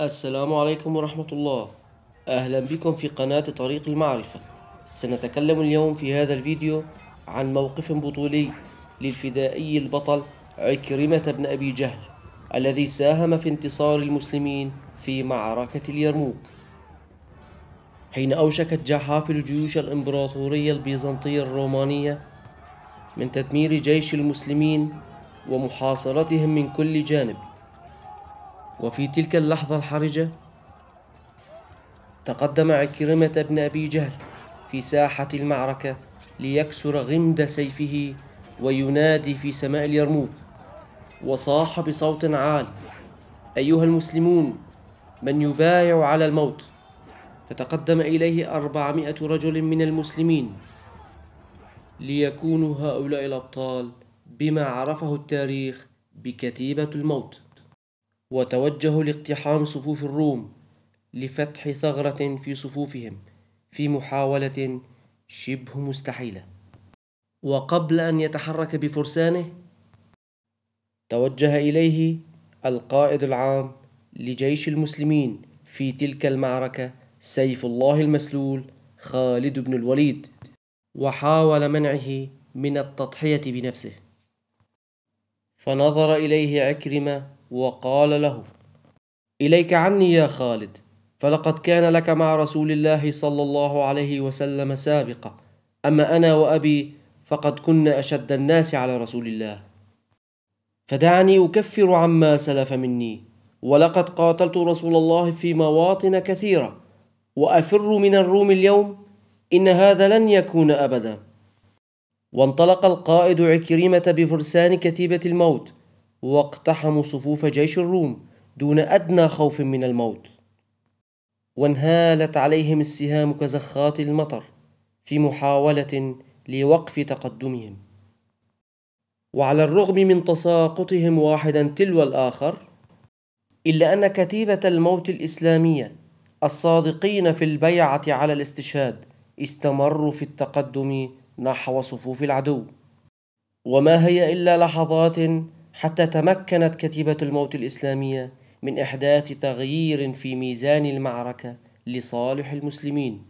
السلام عليكم ورحمة الله أهلا بكم في قناة طريق المعرفة سنتكلم اليوم في هذا الفيديو عن موقف بطولي للفدائي البطل عكرمة بن أبي جهل الذي ساهم في انتصار المسلمين في معركة اليرموك حين أوشكت جحافل جيوش الإمبراطورية البيزنطية الرومانية من تدمير جيش المسلمين ومحاصرتهم من كل جانب وفي تلك اللحظة الحرجة تقدم عكرمة بن أبي جهل في ساحة المعركة ليكسر غمد سيفه وينادي في سماء اليرموك وصاح بصوت عال أيها المسلمون من يبايع على الموت فتقدم إليه أربعمائة رجل من المسلمين ليكونوا هؤلاء الأبطال بما عرفه التاريخ بكتيبة الموت وتوجهوا لاقتحام صفوف الروم لفتح ثغرة في صفوفهم في محاولة شبه مستحيلة وقبل أن يتحرك بفرسانه توجه إليه القائد العام لجيش المسلمين في تلك المعركة سيف الله المسلول خالد بن الوليد وحاول منعه من التضحية بنفسه فنظر إليه عكرمة وقال له اليك عني يا خالد فلقد كان لك مع رسول الله صلى الله عليه وسلم سابقه اما انا وابي فقد كنا اشد الناس على رسول الله فدعني اكفر عما سلف مني ولقد قاتلت رسول الله في مواطن كثيره وافر من الروم اليوم ان هذا لن يكون ابدا وانطلق القائد عكريمه بفرسان كتيبه الموت واقتحموا صفوف جيش الروم دون أدنى خوف من الموت وانهالت عليهم السهام كزخات المطر في محاولة لوقف تقدمهم وعلى الرغم من تساقطهم واحدا تلو الآخر إلا أن كتيبة الموت الإسلامية الصادقين في البيعة على الاستشهاد استمروا في التقدم نحو صفوف العدو وما هي إلا لحظات حتى تمكنت كتيبة الموت الإسلامية من إحداث تغيير في ميزان المعركة لصالح المسلمين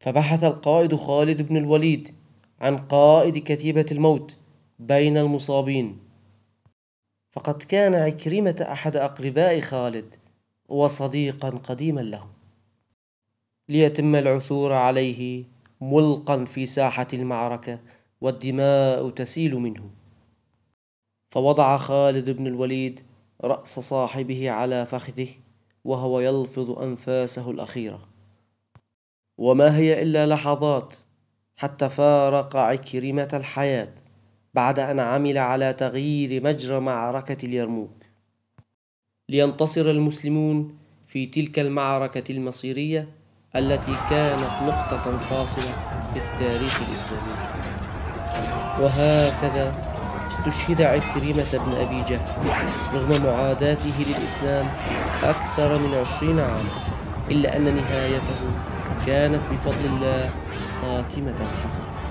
فبحث القائد خالد بن الوليد عن قائد كتيبة الموت بين المصابين فقد كان عكرمة أحد أقرباء خالد وصديقا قديما له ليتم العثور عليه ملقا في ساحة المعركة والدماء تسيل منه فوضع خالد بن الوليد رأس صاحبه على فخذه وهو يلفظ أنفاسه الأخيرة وما هي إلا لحظات حتى فارق عكرمة الحياة بعد أن عمل على تغيير مجرى معركة اليرموك لينتصر المسلمون في تلك المعركة المصيرية التي كانت نقطة فاصلة في التاريخ الإسلامي وهكذا استشهد عكرمة بن أبي جهل رغم معاداته للإسلام أكثر من عشرين عاما إلا أن نهايته كانت بفضل الله خاتمة حسنة